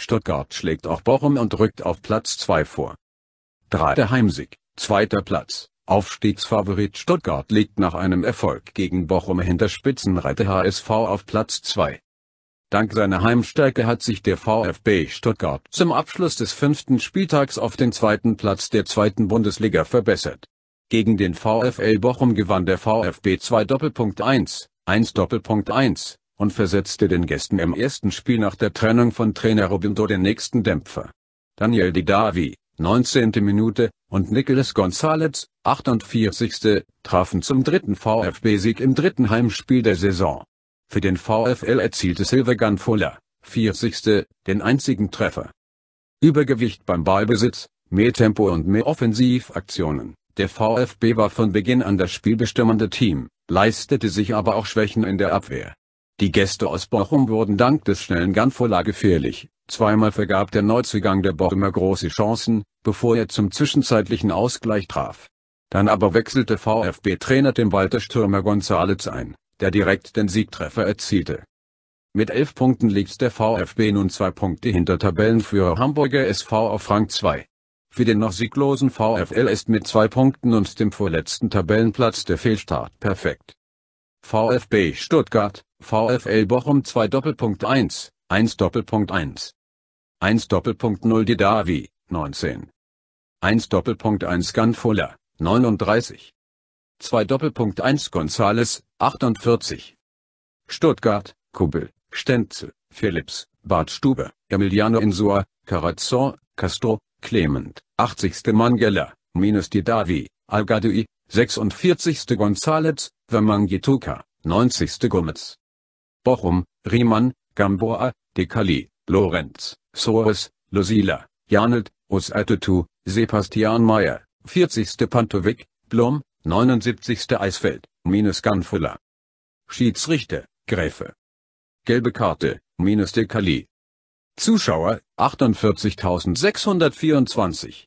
Stuttgart schlägt auch Bochum und rückt auf Platz 2 vor. 3. Der Heimsieg, zweiter Platz. Aufstiegsfavorit Stuttgart liegt nach einem Erfolg gegen Bochum hinter Spitzenreiter HSV auf Platz 2. Dank seiner Heimstärke hat sich der VfB Stuttgart zum Abschluss des fünften Spieltags auf den zweiten Platz der zweiten Bundesliga verbessert. Gegen den VfL Bochum gewann der VfB 2 Doppelpunkt 1, 1 Doppelpunkt 1, und versetzte den Gästen im ersten Spiel nach der Trennung von Trainer Robindo den nächsten Dämpfer. Daniel Didavi, 19. Minute, und Nicolas Gonzalez, 48. trafen zum dritten VfB-Sieg im dritten Heimspiel der Saison. Für den VfL erzielte Silvergun Fuller, 40. den einzigen Treffer. Übergewicht beim Ballbesitz, mehr Tempo und mehr Offensivaktionen. Der VfB war von Beginn an das spielbestimmende Team, leistete sich aber auch Schwächen in der Abwehr. Die Gäste aus Bochum wurden dank des schnellen Ganvoller gefährlich, zweimal vergab der Neuzugang der Bochumer große Chancen, bevor er zum zwischenzeitlichen Ausgleich traf. Dann aber wechselte VfB-Trainer dem Walter Stürmer González ein, der direkt den Siegtreffer erzielte. Mit elf Punkten liegt der VfB nun zwei Punkte hinter Tabellenführer Hamburger SV auf Rang 2. Für den noch sieglosen VfL ist mit zwei Punkten und dem vorletzten Tabellenplatz der Fehlstart perfekt. VfB Stuttgart, VfL Bochum 2 Doppelpunkt 1, 1 Doppelpunkt 1. 1 Doppelpunkt 0 Didavi, 19. 1 Doppelpunkt 1 Ganfuller, 39. 2 Doppelpunkt 1 Gonzales, 48. Stuttgart, Kubel, Stenzel, Philips, Bart Emiliano Insua, Carazzon, Castro, Clement, 80. Mangella, minus Didavi, Algadui, 46. González, Vermangetuka, 90. Gomez. Bochum, Riemann, Gamboa, Decali, Lorenz, Soares, Losila, Janelt, Usatutu, Sebastian Meyer, 40. Pantovic, Blom, 79. Eisfeld, minus Ganfulla. Schiedsrichter, Gräfe. Gelbe Karte, minus Decali. Zuschauer, 48.624.